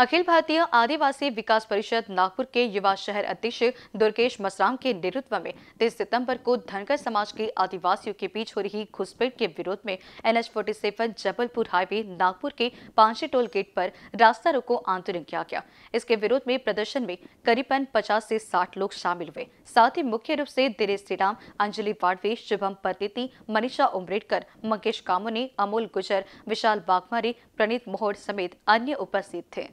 अखिल भारतीय आदिवासी विकास परिषद नागपुर के युवा शहर अध्यक्ष दुर्गेश मसराम के नेतृत्व में तेईस सितंबर को धनकर समाज के आदिवासियों के बीच हो रही घुसपैठ के विरोध में N H forty seven Jabalpur highway Nagpur के पांचे टोल गेट पर रास्ता रोको आंदोलन किया गया इसके विरोध में प्रदर्शन में करीबन पचास से साठ लोग शामिल हुए साथ ही मुख्य रूप से दिनेश श्रीराम अंजलि वाडवे शुभम परदेती मनीषा उमरेडकर मंगेश कामोनी अमोल गुजर विशाल बागमारी प्रणीत मोहड़ समेत अन्य उपस्थित थे